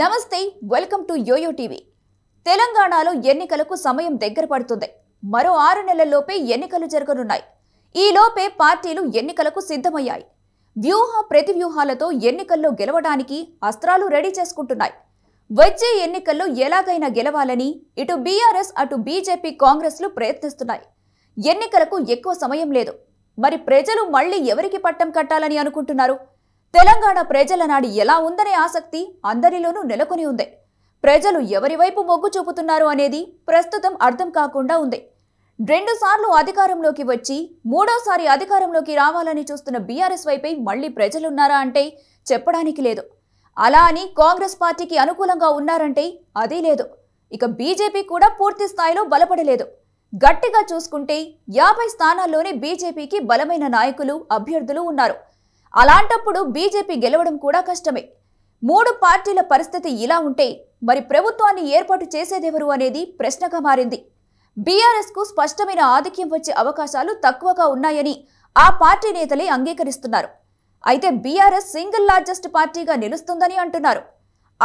నమస్తే welcome to yo-yo TV తెలంగాణలో ఎన్నికలకు సమయం దగ్గర పడుతుంది మరో ఆరు నెలల్లోపే ఎన్నికలు జరగనున్నాయి ఈలోపే పార్టీలు ఎన్నికలకు సిద్ధమయ్యాయి వ్యూహ ప్రతివ్యూహాలతో ఎన్నికల్లో గెలవడానికి అస్త్రాలు రెడీ చేసుకుంటున్నాయి వచ్చే ఎన్నికల్లో ఎలాగైనా గెలవాలని ఇటు బీఆర్ఎస్ అటు బీజేపీ కాంగ్రెస్లు ప్రయత్నిస్తున్నాయి ఎన్నికలకు ఎక్కువ సమయం లేదు మరి ప్రజలు మళ్లీ ఎవరికి పట్టం కట్టాలని అనుకుంటున్నారు తెలంగాణ ప్రజల నాడి ఎలా ఉందనే ఆసక్తి అందరిలోనూ నెలకొని ఉంది ప్రజలు ఎవరివైపు మొగ్గు చూపుతున్నారు అనేది ప్రస్తుతం అర్థం కాకుండా ఉంది రెండుసార్లు అధికారంలోకి వచ్చి మూడోసారి అధికారంలోకి రావాలని చూస్తున్న బీఆర్ఎస్ వైపై మళ్లీ ప్రజలున్నారా అంటే చెప్పడానికి లేదు అలా అని కాంగ్రెస్ పార్టీకి అనుకూలంగా ఉన్నారంటే అదీ లేదు ఇక బీజేపీ కూడా పూర్తి స్థాయిలో బలపడలేదు గట్టిగా చూసుకుంటే యాభై స్థానాల్లోనే బీజేపీకి బలమైన నాయకులు అభ్యర్థులు ఉన్నారు అలాంటప్పుడు బీజేపీ గెలవడం కూడా కష్టమే మూడు పార్టీల పరిస్థితి ఇలా ఉంటే మరి ప్రభుత్వాన్ని ఏర్పాటు చేసేదెవరు అనేది ప్రశ్నగా మారింది బీఆర్ఎస్కు స్పష్టమైన ఆధిక్యం వచ్చే అవకాశాలు తక్కువగా ఉన్నాయని ఆ పార్టీ నేతలే అంగీకరిస్తున్నారు అయితే బీఆర్ఎస్ సింగిల్ లార్జెస్ట్ పార్టీగా నిలుస్తుందని అంటున్నారు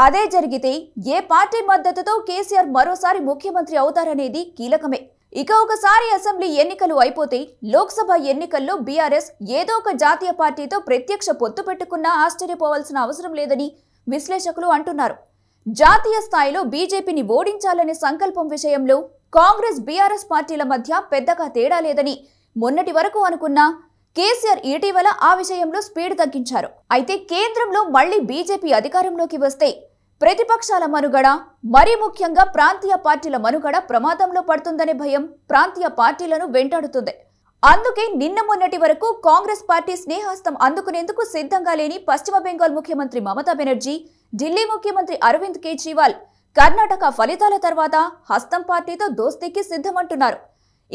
అదే జరిగితే ఏ పార్టీ మద్దతుతో కేసీఆర్ మరోసారి ముఖ్యమంత్రి అవుతారనేది కీలకమే ఇక ఒకసారి అసెంబ్లీ ఎన్నికలు అయిపోతే లోక్సభ ఎన్నికల్లో బీఆర్ఎస్ ఏదో ఒక జాతీయ పార్టీతో ప్రత్యక్ష పొత్తు పెట్టుకున్నా ఆశ్చర్యపోవాల్సిన అవసరం లేదని విశ్లేషకులు అంటున్నారు జాతీయ స్థాయిలో బీజేపీని ఓడించాలనే సంకల్పం విషయంలో కాంగ్రెస్ బీఆర్ఎస్ పార్టీల మధ్య పెద్దగా తేడా లేదని మొన్నటి వరకు అనుకున్న కేసీఆర్ ఇటీవల ఆ విషయంలో స్పీడ్ తగ్గించారు అయితే కేంద్రంలో మళ్లీ బీజేపీ అధికారంలోకి వస్తే ప్రతిపక్షాల మనుగడ మరీ ముఖ్యంగా ప్రాంతీయ పార్టీల మనుగడ ప్రమాదంలో పడుతుందనే భయం ప్రాంతీయ పార్టీలను వెంటాడుతుంది అందుకే నిన్న మొన్నటి వరకు కాంగ్రెస్ పార్టీ స్నేహాస్తం అందుకునేందుకు సిద్ధంగా లేని పశ్చిమ బెంగాల్ ముఖ్యమంత్రి మమతా బెనర్జీ ఢిల్లీ ముఖ్యమంత్రి అరవింద్ కేజ్రీవాల్ కర్ణాటక ఫలితాల తర్వాత హస్తం పార్టీతో దోస్తీకి సిద్ధమంటున్నారు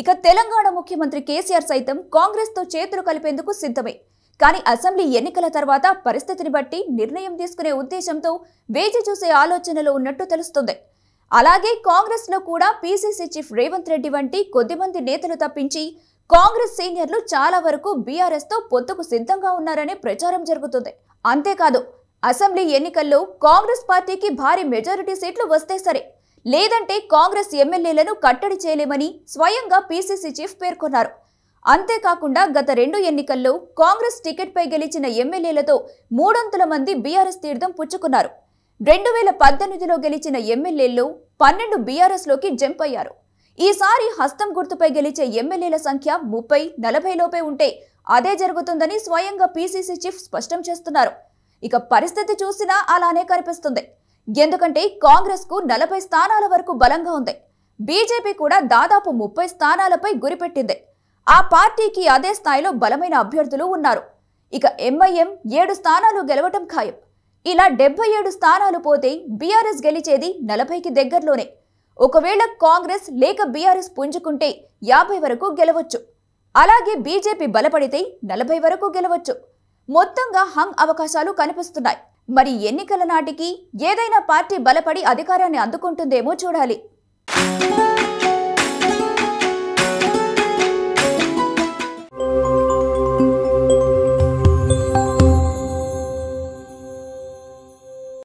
ఇక తెలంగాణ ముఖ్యమంత్రి కేసీఆర్ సైతం కాంగ్రెస్తో చేతులు కలిపేందుకు సిద్ధమే కానీ అసెంబ్లీ ఎన్నికల తర్వాత పరిస్థితిని బట్టి నిర్ణయం తీసుకునే ఉద్దేశంతో వేచి చూసే ఆలోచనలో ఉన్నట్టు తెలుస్తుంది అలాగే కాంగ్రెస్లో కూడా పీసీసీ చీఫ్ రేవంత్ రెడ్డి వంటి కొద్దిమంది నేతలు తప్పించి కాంగ్రెస్ సీనియర్లు చాలా వరకు బీఆర్ఎస్ తో పొత్తుకు సిద్ధంగా ఉన్నారనే ప్రచారం జరుగుతుంది అంతేకాదు అసెంబ్లీ ఎన్నికల్లో కాంగ్రెస్ పార్టీకి భారీ మెజారిటీ సీట్లు వస్తే సరే లేదంటే కాంగ్రెస్ ఎమ్మెల్యేలను కట్టడి చేయలేమని స్వయంగా పీసీసీ చీఫ్ పేర్కొన్నారు అంతేకాకుండా గత రెండు ఎన్నికల్లో కాంగ్రెస్ టికెట్పై గెలిచిన ఎమ్మెల్యేలతో మూడొంతుల మంది బీఆర్ఎస్ తీర్థం పుచ్చుకున్నారు రెండు వేల పద్దెనిమిదిలో గెలిచిన ఎమ్మెల్యేల్లో పన్నెండు బీఆర్ఎస్లోకి జంప్ అయ్యారు ఈసారి హస్తం గుర్తుపై గెలిచే ఎమ్మెల్యేల సంఖ్య ముప్పై నలభైలోపే ఉంటే అదే జరుగుతుందని స్వయంగా పీసీసీ చీఫ్ స్పష్టం చేస్తున్నారు ఇక పరిస్థితి చూసినా అలానే కనిపిస్తుంది ఎందుకంటే కాంగ్రెస్కు నలభై స్థానాల వరకు బలంగా ఉంది బీజేపీ కూడా దాదాపు ముప్పై స్థానాలపై గురిపెట్టింది ఆ పార్టీకి అదే స్థాయిలో బలమైన అభ్యర్థులు ఉన్నారు ఇక ఎంఐఎం ఏడు స్థానాలు గెలవటం ఖాయం ఇలా డెబ్బై ఏడు స్థానాలు పోతే బీఆర్ఎస్ గెలిచేది నలభైకి దగ్గరలోనే ఒకవేళ కాంగ్రెస్ లేక బీఆర్ఎస్ పుంజుకుంటే యాభై వరకు గెలవచ్చు అలాగే బీజేపీ బలపడితే నలభై వరకు గెలవచ్చు మొత్తంగా హంగ్ అవకాశాలు కనిపిస్తున్నాయి మరి ఎన్నికల నాటికి ఏదైనా పార్టీ బలపడి అధికారాన్ని అందుకుంటుందేమో చూడాలి